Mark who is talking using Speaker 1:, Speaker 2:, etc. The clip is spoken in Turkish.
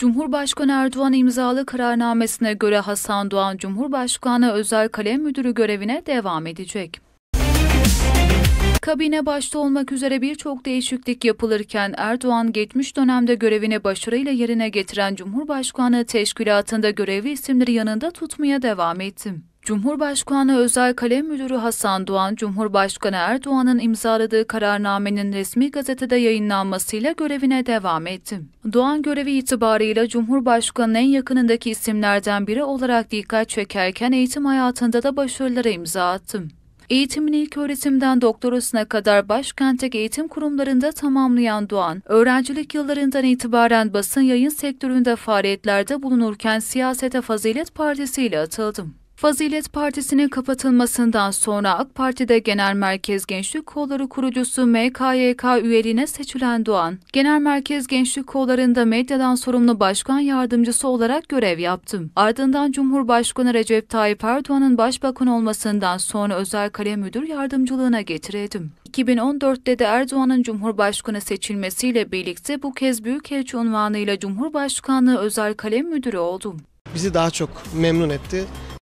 Speaker 1: Cumhurbaşkanı Erdoğan imzalı kararnamesine göre Hasan Doğan Cumhurbaşkanı Özel Kalem Müdürü görevine devam edecek. Kabine başta olmak üzere birçok değişiklik yapılırken Erdoğan geçmiş dönemde görevini başarıyla yerine getiren Cumhurbaşkanı teşkilatında görevli isimleri yanında tutmaya devam etti. Cumhurbaşkanı Özel Kalem Müdürü Hasan Doğan, Cumhurbaşkanı Erdoğan'ın imzaladığı kararnamenin resmi gazetede yayınlanmasıyla görevine devam etti. Doğan görevi itibarıyla Cumhurbaşkanı'nın en yakınındaki isimlerden biri olarak dikkat çekerken eğitim hayatında da başarılara imza attı. Eğitimini ilk öğretimden doktorasına kadar başkentteki eğitim kurumlarında tamamlayan Doğan, öğrencilik yıllarından itibaren basın yayın sektöründe faaliyetlerde bulunurken siyasete Fazilet Partisi ile atıldı. Fazilet Partisi'nin kapatılmasından sonra AK Parti'de Genel Merkez Gençlik Kolları kurucusu MKYK üyeliğine seçilen Doğan, Genel Merkez Gençlik Kolları'nda medyadan sorumlu başkan yardımcısı olarak görev yaptım. Ardından Cumhurbaşkanı Recep Tayyip Erdoğan'ın başbakan olmasından sonra özel kalem müdür yardımcılığına getirildim. 2014'te de Erdoğan'ın Cumhurbaşkanı seçilmesiyle birlikte bu kez Büyükelçi unvanıyla Cumhurbaşkanlığı Özel Kalem Müdürü oldum. Bizi daha çok memnun etti.